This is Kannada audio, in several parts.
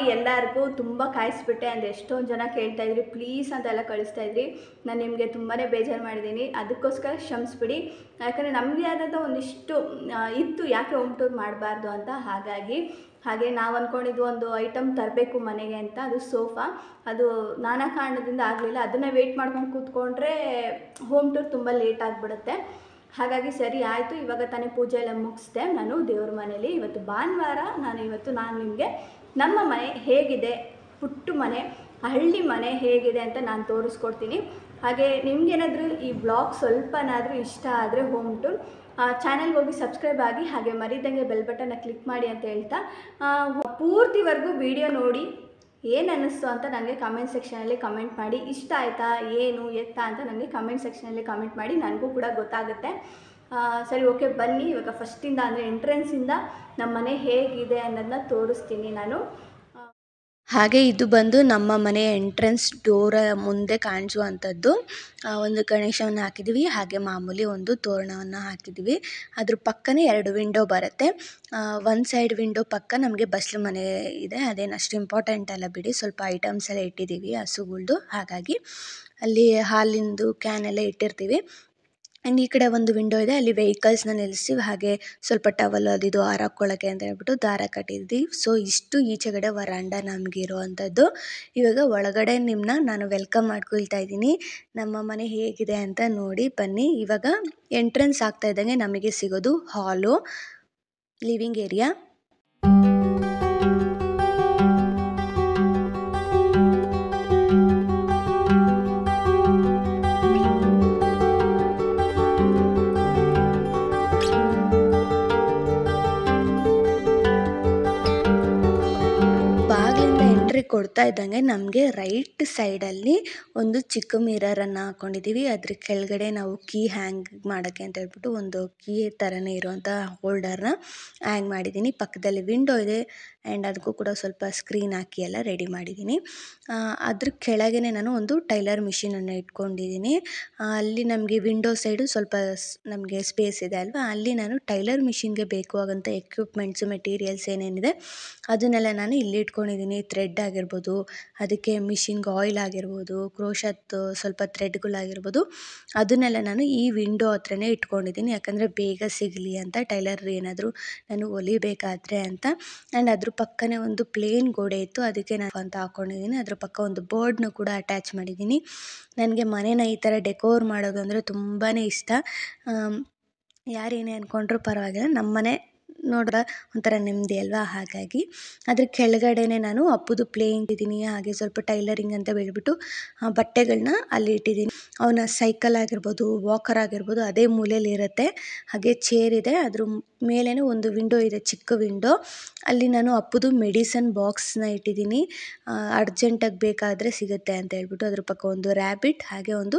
ಸಾರಿ ಎಲ್ಲರಿಗೂ ತುಂಬ ಕಾಯಿಸ್ಬಿಟ್ಟೆ ಅಂತ ಎಷ್ಟೊಂದು ಜನ ಕೇಳ್ತಾ ಇದ್ರಿ ಪ್ಲೀಸ್ ಅಂತೆಲ್ಲ ಕಳಿಸ್ತಾ ಇದ್ರಿ ನಾನು ನಿಮಗೆ ತುಂಬಾ ಬೇಜಾರು ಮಾಡಿದ್ದೀನಿ ಅದಕ್ಕೋಸ್ಕರ ಕ್ಷಮಿಸ್ಬಿಡಿ ಯಾಕಂದರೆ ನಮಗೆ ಆದಂಥ ಒಂದಿಷ್ಟು ಇತ್ತು ಯಾಕೆ ಹೋಮ್ ಟೂರ್ ಮಾಡಬಾರ್ದು ಅಂತ ಹಾಗಾಗಿ ಹಾಗೆ ನಾವು ಅಂದ್ಕೊಂಡಿದ್ದು ಒಂದು ಐಟಮ್ ತರಬೇಕು ಮನೆಗೆ ಅಂತ ಅದು ಸೋಫಾ ಅದು ನಾನಾ ಕಾರಣದಿಂದ ಆಗಲಿಲ್ಲ ಅದನ್ನು ವೇಟ್ ಮಾಡ್ಕೊಂಡು ಕೂತ್ಕೊಂಡ್ರೆ ಹೋಮ್ ಟೂರ್ ತುಂಬ ಲೇಟ್ ಆಗಿಬಿಡುತ್ತೆ ಹಾಗಾಗಿ ಸರಿ ಆಯಿತು ಇವಾಗ ತಾನೇ ಪೂಜೆ ಎಲ್ಲ ಮುಗಿಸ್ದೆ ನಾನು ದೇವ್ರ ಮನೇಲಿ ಇವತ್ತು ಭಾನುವಾರ ನಾನು ಇವತ್ತು ನಾನು ನಿಮಗೆ ನಮ್ಮ ಮನೆ ಹೇಗಿದೆ ಪುಟ್ಟು ಮನೆ ಹಳ್ಳಿ ಮನೆ ಹೇಗಿದೆ ಅಂತ ನಾನು ತೋರಿಸ್ಕೊಡ್ತೀನಿ ಹಾಗೆ ನಿಮ್ಗೇನಾದರೂ ಈ ಬ್ಲಾಗ್ ಸ್ವಲ್ಪನಾದರೂ ಇಷ್ಟ ಆದರೆ ಹೋಮ್ ಆ ಚಾನಲ್ಗೆ ಹೋಗಿ ಸಬ್ಸ್ಕ್ರೈಬ್ ಆಗಿ ಹಾಗೆ ಮರಿದಂಗೆ ಬೆಲ್ ಬಟನ್ನ ಕ್ಲಿಕ್ ಮಾಡಿ ಅಂತ ಹೇಳ್ತಾ ಪೂರ್ತಿವರೆಗೂ ವಿಡಿಯೋ ನೋಡಿ ಏನು ಅನ್ನಿಸ್ತು ಅಂತ ನನಗೆ ಕಮೆಂಟ್ ಸೆಕ್ಷನಲ್ಲಿ ಕಮೆಂಟ್ ಮಾಡಿ ಇಷ್ಟ ಆಯಿತಾ ಏನು ಎತ್ತಾ ಅಂತ ನನಗೆ ಕಮೆಂಟ್ ಸೆಕ್ಷನಲ್ಲಿ ಕಮೆಂಟ್ ಮಾಡಿ ನನಗೂ ಕೂಡ ಗೊತ್ತಾಗುತ್ತೆ ಸರಿ ಓಕೆ ಬನ್ನಿ ಇವಾಗ ಫಸ್ಟಿಂದ ಅಂದರೆ ಎಂಟ್ರೆನ್ಸಿಂದ ನಮ್ಮ ಮನೆ ಹೇಗಿದೆ ಅನ್ನೋದನ್ನ ತೋರಿಸ್ತೀನಿ ನಾನು ಹಾಗೆ ಇದು ಬಂದು ನಮ್ಮ ಮನೆಯ ಎಂಟ್ರೆನ್ಸ್ ಡೋರ ಮುಂದೆ ಕಾಣಿಸುವಂಥದ್ದು ಒಂದು ಗಣೇಶವನ್ನು ಹಾಕಿದ್ದೀವಿ ಹಾಗೆ ಮಾಮೂಲಿ ಒಂದು ತೋರಣವನ್ನು ಹಾಕಿದ್ದೀವಿ ಅದ್ರ ಪಕ್ಕನೇ ಎರಡು ವಿಂಡೋ ಬರುತ್ತೆ ಒಂದು ಸೈಡ್ ವಿಂಡೋ ಪಕ್ಕ ನಮಗೆ ಬಸ್ಲು ಮನೆ ಇದೆ ಅದೇನು ಅಷ್ಟು ಇಂಪಾರ್ಟೆಂಟ್ ಅಲ್ಲ ಬಿಡಿ ಸ್ವಲ್ಪ ಐಟಮ್ಸ್ ಎಲ್ಲ ಇಟ್ಟಿದ್ದೀವಿ ಹಸುಗಳ್ದು ಹಾಗಾಗಿ ಅಲ್ಲಿ ಹಾಲಿಂದು ಕ್ಯಾನ್ ಎಲ್ಲ ಇಟ್ಟಿರ್ತೀವಿ ಆ್ಯಂಡ್ ಈ ಕಡೆ ಒಂದು ವಿಂಡೋ ಇದೆ ಅಲ್ಲಿ ವೆಹಿಕಲ್ಸ್ ನ ಹಾಗೆ ಸ್ವಲ್ಪ ಟವಲ್ ಅದು ಇದು ಆರಹಾಕ್ಕೊಳಕ್ಕೆ ಅಂತ ಹೇಳ್ಬಿಟ್ಟು ದಾರ ಕಟ್ಟಿದ್ವಿ ಸೊ ಇಷ್ಟು ಈಚೆಗಡೆ ವರಾಂಡ ನಮಗಿರುವಂಥದ್ದು ಇವಾಗ ಒಳಗಡೆ ನಿಮ್ಮನ್ನ ನಾನು ವೆಲ್ಕಮ್ ಮಾಡ್ಕೊಳ್ತಾ ಇದ್ದೀನಿ ನಮ್ಮ ಮನೆ ಹೇಗಿದೆ ಅಂತ ನೋಡಿ ಬನ್ನಿ ಇವಾಗ ಎಂಟ್ರೆನ್ಸ್ ಆಗ್ತಾ ಇದ್ದಂಗೆ ನಮಗೆ ಸಿಗೋದು ಹಾಲು ಲಿವಿಂಗ್ ಏರಿಯಾ ಎಂಟ್ರಿ ಕೊಡ್ತಾ ಇದ್ದಂಗೆ ನಮಗೆ ರೈಟ್ ಸೈಡಲ್ಲಿ ಒಂದು ಚಿಕ್ಕ ಮಿರರನ್ನು ಹಾಕೊಂಡಿದ್ದೀವಿ ಅದ್ರ ಕೆಳಗಡೆ ನಾವು ಕೀ ಹ್ಯಾಂಗ್ ಮಾಡೋಕ್ಕೆ ಅಂತ ಹೇಳ್ಬಿಟ್ಟು ಒಂದು ಕೀ ಥರನೇ ಇರುವಂಥ ಹೋಲ್ಡರ್ನ ಹ್ಯಾಂಗ್ ಮಾಡಿದ್ದೀನಿ ಪಕ್ಕದಲ್ಲಿ ವಿಂಡೋ ಇದೆ ಆ್ಯಂಡ್ ಅದಕ್ಕೂ ಕೂಡ ಸ್ವಲ್ಪ ಸ್ಕ್ರೀನ್ ಹಾಕಿ ಎಲ್ಲ ರೆಡಿ ಮಾಡಿದ್ದೀನಿ ಅದ್ರ ಕೆಳಗೇನೆ ನಾನು ಒಂದು ಟೈಲರ್ ಮಿಷಿನನ್ನು ಇಟ್ಕೊಂಡಿದ್ದೀನಿ ಅಲ್ಲಿ ನಮಗೆ ವಿಂಡೋ ಸೈಡು ಸ್ವಲ್ಪ ನಮಗೆ ಸ್ಪೇಸ್ ಇದೆ ಅಲ್ವಾ ಅಲ್ಲಿ ನಾನು ಟೈಲರ್ ಮಿಷಿನ್ಗೆ ಬೇಕು ಎಕ್ವಿಪ್ಮೆಂಟ್ಸ್ ಎಕ್ವಿಪ್ಮೆಂಟ್ಸು ಮೆಟೀರಿಯಲ್ಸ್ ಏನೇನಿದೆ ಅದನ್ನೆಲ್ಲ ನಾನು ಇಲ್ಲಿ ಇಟ್ಕೊಂಡಿದ್ದೀನಿ ಥ್ರೆಡ್ ಆಗಿರ್ಬೋದು ಅದಕ್ಕೆ ಮಿಷಿನ್ಗೆ ಆಯಿಲ್ ಆಗಿರ್ಬೋದು ಕ್ರೋಷತ್ತು ಸ್ವಲ್ಪ ಥ್ರೆಡ್ಗಳಾಗಿರ್ಬೋದು ಅದನ್ನೆಲ್ಲ ನಾನು ಈ ವಿಂಡೋ ಹತ್ರನೇ ಇಟ್ಕೊಂಡಿದ್ದೀನಿ ಯಾಕಂದರೆ ಬೇಗ ಸಿಗಲಿ ಅಂತ ಟೈಲರ್ ಏನಾದರೂ ನಾನು ಹೊಲಿಬೇಕಾದ್ರೆ ಅಂತ ಆ್ಯಂಡ್ ಅದ್ರ ಪಕ್ಕನೇ ಒಂದು ಪ್ಲೇನ್ ಗೋಡೆ ಇತ್ತು ಅದಕ್ಕೆ ನಾನು ಅಂತ ಹಾಕ್ಕೊಂಡಿದ್ದೀನಿ ಅದ್ರ ಪಕ್ಕ ಒಂದು ಬೋರ್ಡ್ನ ಕೂಡ ಅಟ್ಯಾಚ್ ಮಾಡಿದ್ದೀನಿ ನನಗೆ ಮನೇನ ಈ ಥರ ಡೆಕೋರ್ ಮಾಡೋದು ಅಂದರೆ ತುಂಬಾ ಇಷ್ಟ ಯಾರೇನೇ ಅಂದ್ಕೊಂಡ್ರೂ ಪರವಾಗಿಲ್ಲ ನಮ್ಮನೆ ನೋಡ್ರ ಒಂಥರ ನೆಮ್ಮದಿ ಅಲ್ವಾ ಹಾಗಾಗಿ ಅದ್ರ ಕೆಳಗಡೆನೆ ನಾನು ಅಪ್ಪುದು ಪ್ಲೇ ಇದ್ದೀನಿ ಹಾಗೆ ಸ್ವಲ್ಪ ಟೈಲರಿಂಗ್ ಅಂತ ಹೇಳ್ಬಿಟ್ಟು ಬಟ್ಟೆಗಳನ್ನ ಅಲ್ಲಿ ಇಟ್ಟಿದ್ದೀನಿ ಅವನ ಸೈಕಲ್ ಆಗಿರ್ಬೋದು ವಾಕರ್ ಆಗಿರ್ಬೋದು ಅದೇ ಮೂಲೆಯಲ್ಲಿ ಇರುತ್ತೆ ಹಾಗೆ ಚೇರ್ ಇದೆ ಅದ್ರ ಮೇಲೇ ಒಂದು ವಿಂಡೋ ಇದೆ ಚಿಕ್ಕ ವಿಂಡೋ ಅಲ್ಲಿ ನಾನು ಅಪ್ಪುದು ಮೆಡಿಸನ್ ಬಾಕ್ಸ್ನ ಇಟ್ಟಿದ್ದೀನಿ ಅರ್ಜೆಂಟಾಗಿ ಬೇಕಾದರೆ ಸಿಗುತ್ತೆ ಅಂತ ಹೇಳ್ಬಿಟ್ಟು ಅದ್ರ ಪಕ್ಕ ಒಂದು ರ್ಯಾಬಿಟ್ ಹಾಗೆ ಒಂದು